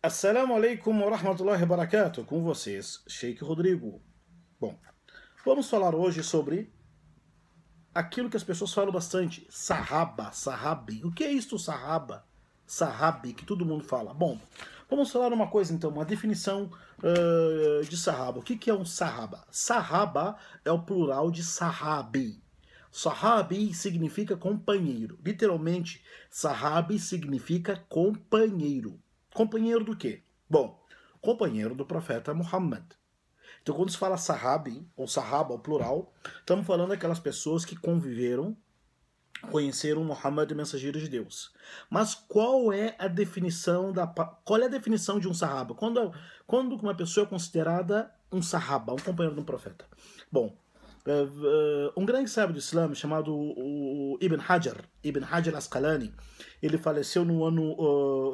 Assalamu alaikum wa rahmatullahi wa barakatuh. Com vocês, Sheikh Rodrigo. Bom, vamos falar hoje sobre aquilo que as pessoas falam bastante, sarraba, sarrabi. O que é isto, sarraba? Sarrabi, que todo mundo fala. Bom, vamos falar uma coisa então, uma definição uh, de sarraba. O que, que é um sarraba? Sarraba é o plural de sarrabi. Sahabi significa companheiro. Literalmente, Sahabi significa companheiro. Companheiro do quê? Bom, companheiro do profeta Muhammad. Então, quando se fala sahabi, ou sahaba ao plural, estamos falando daquelas pessoas que conviveram, conheceram Muhammad, mensageiro de Deus. Mas qual é a definição da qual é a definição de um sahaba? Quando, quando uma pessoa é considerada um sahaba, um companheiro de um profeta? Bom, eh, eh, um grande sábio do Islã chamado o Ibn Hajar, Ibn Hajar Asqalani, ele faleceu no ano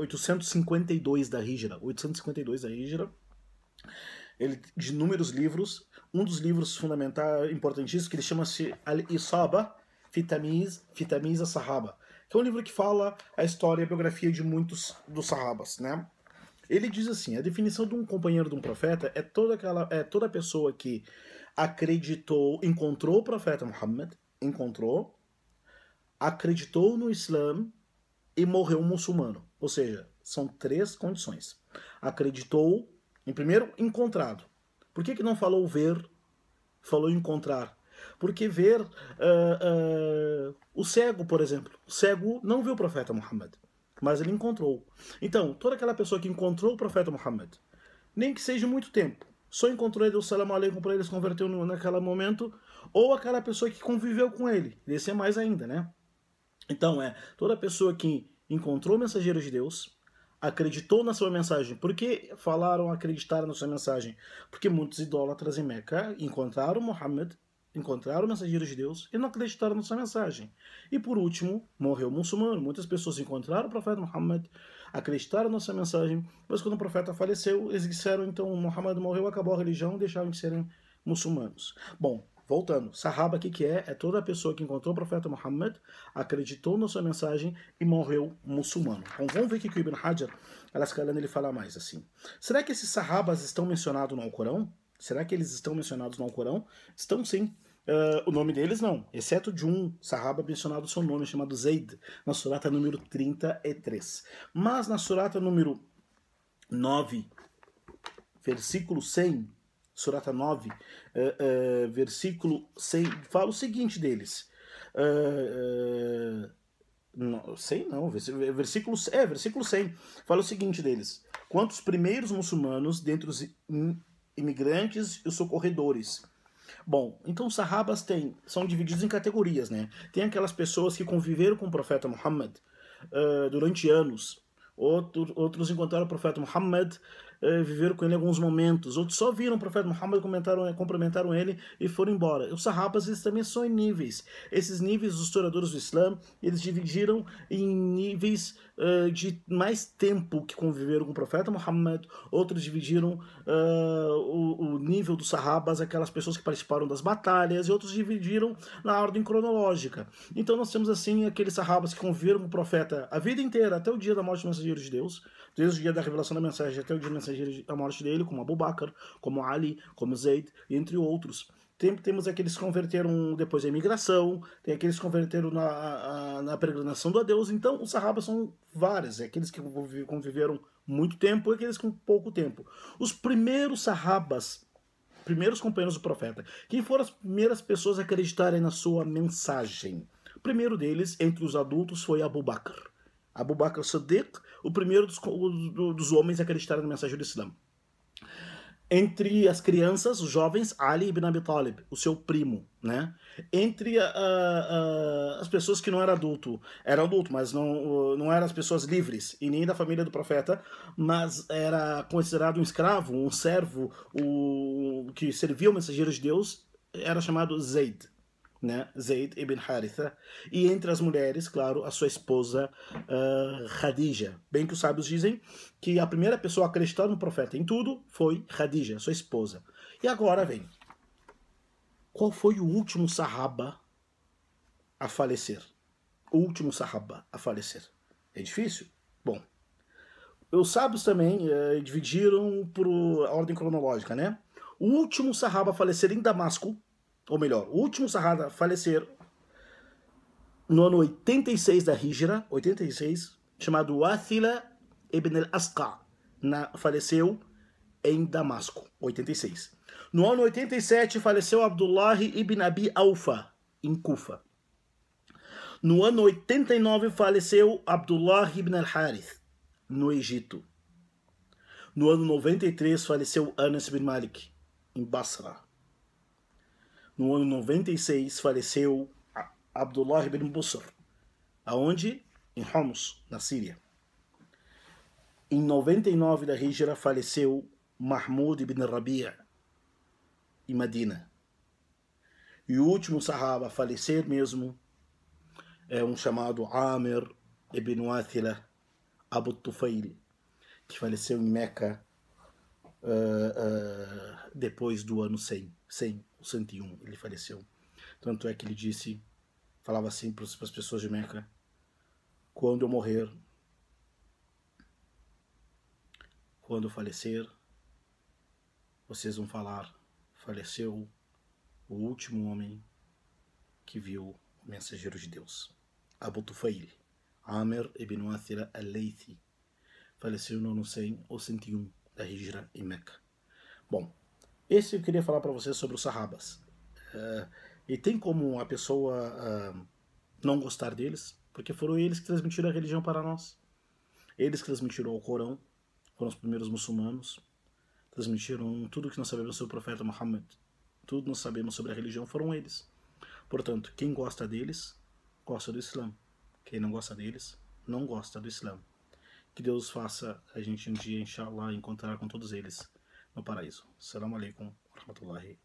852 eh, da Hijra, 852 da Hijra, ele, de inúmeros livros, um dos livros fundamental importantíssimos, que ele chama-se Al-Isaba Fitamiz, Fitamiz Sahaba, que é um livro que fala a história e a biografia de muitos dos sahabas, né? Ele diz assim: a definição de um companheiro de um profeta é toda aquela é toda pessoa que acreditou, encontrou o profeta Muhammad, encontrou, acreditou no Islã e morreu muçulmano. Ou seja, são três condições. Acreditou, em primeiro, encontrado. Por que, que não falou ver, falou encontrar? Porque ver uh, uh, o cego, por exemplo, o cego não viu o profeta Muhammad, mas ele encontrou. Então, toda aquela pessoa que encontrou o profeta Muhammad, nem que seja muito tempo, só encontrou ele, o salam aleikum para ele, se converteu no, naquele momento, ou aquela pessoa que conviveu com ele. Esse é mais ainda, né? Então, é toda pessoa que encontrou o mensageiro de Deus, acreditou na sua mensagem. Por que falaram acreditar na sua mensagem? Porque muitos idólatras em Meca encontraram Muhammad, encontraram o mensageiro de Deus e não acreditaram na sua mensagem. E por último, morreu o muçulmano. Muitas pessoas encontraram o profeta Muhammad, acreditaram nossa mensagem, mas quando o profeta faleceu, eles disseram então Muhammad morreu, acabou a religião, deixaram de serem muçulmanos. Bom, voltando, Sahaba que que é? É toda pessoa que encontrou o profeta Muhammad, acreditou na sua mensagem e morreu muçulmano. Então vamos ver o que o Ibn Hajar, Alaskalani, ele fala mais assim. Será que esses Sahabas estão mencionados no Alcorão? Será que eles estão mencionados no Alcorão? Estão sim. Uh, o nome deles não, exceto de um Sahaba mencionado seu nome, chamado Zaid, na surata número 33. Mas na surata número 9, versículo 100, surata 9, uh, uh, versículo 100, fala o seguinte deles. Ah, ah, não, sei não, versículo, é, versículo 100, fala o seguinte deles. Quantos primeiros muçulmanos dentre os imigrantes e os socorredores Bom, então os sahabas têm são divididos em categorias, né? Tem aquelas pessoas que conviveram com o profeta Muhammad uh, durante anos. outros outros encontraram o profeta Muhammad, uh, viveram com ele alguns momentos. Outros só viram o profeta Muhammad, cumprimentaram ele e foram embora. Os sahabas, eles também são em níveis. Esses níveis, os historiadores do Islã, eles dividiram em níveis uh, de mais tempo que conviveram com o profeta Muhammad, outros dividiram uh, o, o, nível dos sahabas, aquelas pessoas que participaram das batalhas, e outros dividiram na ordem cronológica. Então nós temos assim aqueles sahabas que conviveram com o profeta a vida inteira, até o dia da morte do mensageiro de Deus, desde o dia da revelação da mensagem até o dia da, morte dele, como Abu Bakr, como Ali, como Zayd, entre outros. Tem, temos aqueles que converteram depois da imigração, tem aqueles que converteram na, na peregrinação do adeus. Então, os sarrabas são vários. É aqueles que conviveram muito tempo e aqueles com pouco tempo. Os primeiros sarrabas, primeiros companheiros do profeta, quem foram as primeiras pessoas a acreditarem na sua mensagem? O primeiro deles, entre os adultos, foi Abu Bakr. Abu Bakr Siddiq, o primeiro dos, dos homens a acreditarem na mensagem do Islã. Entre as crianças, os jovens, Ali ibn Abi Talib, o seu primo, né? Entre uh, uh, as pessoas que não era adulto, era adulto, mas não, uh, não eram as pessoas livres e nem da família do profeta, mas era considerado um escravo, um servo, o que servia o mensageiro de Deus, era chamado Zaid né, ibn Haritha, e entre as mulheres, claro, a sua esposa uh, Khadija. Bem que os sábios dizem que a primeira pessoa a acreditar no profeta em tudo foi Khadija, sua esposa. E agora vem, qual foi o último sahaba a falecer? O último sahaba a falecer. É difícil? Bom, os sábios também uh, dividiram por ordem cronológica, né? O último sahaba a falecer em Damasco ou melhor, o último Sarrada falecer no ano 86 da Hijra, 86, chamado Athila ibn al-Asqa, faleceu em Damasco, 86. No ano 87 faleceu Abdullah ibn Abi alfa em Kufa. No ano 89 faleceu Abdullah ibn al-Harith, no Egito. No ano 93 faleceu Anas ibn Malik, em Basra no ano 96, faleceu Abdullah ibn Busr, aonde? Em Homs, na Síria. Em 99 da Hijra, faleceu Mahmud ibn Rabia, em Medina. E o último Sahaba a falecer mesmo é um chamado Amir ibn Wathila Abu Tufail, que faleceu em Meca. Uh, eh, uh, eh, depois do ano 100, 100, 101, ele faleceu. Tanto é que ele disse, falava assim para as pessoas de Meca, quando eu morrer, quando eu falecer, vocês vão falar, faleceu o último homem que viu o mensageiro de Deus, Abu Tufail, Amer ibn Athira al-Laythi, faleceu no ano 100 ou 101 da Hijra em Meca. Bom, esse eu queria falar para você sobre os Sarrabas. Uh, e tem como a pessoa uh, não gostar deles, porque foram eles que transmitiram a religião para nós. Eles que transmitiram o Corão, foram os primeiros muçulmanos, transmitiram tudo que nós sabemos sobre o profeta Muhammad, tudo nós sabemos sobre a religião foram eles. Portanto, quem gosta deles, gosta do Islã. Quem não gosta deles, não gosta do Islã. Que Deus faça a gente um dia, inshallah, encontrar com todos eles no paraíso. Assalamu alaikum wa rahmatullahi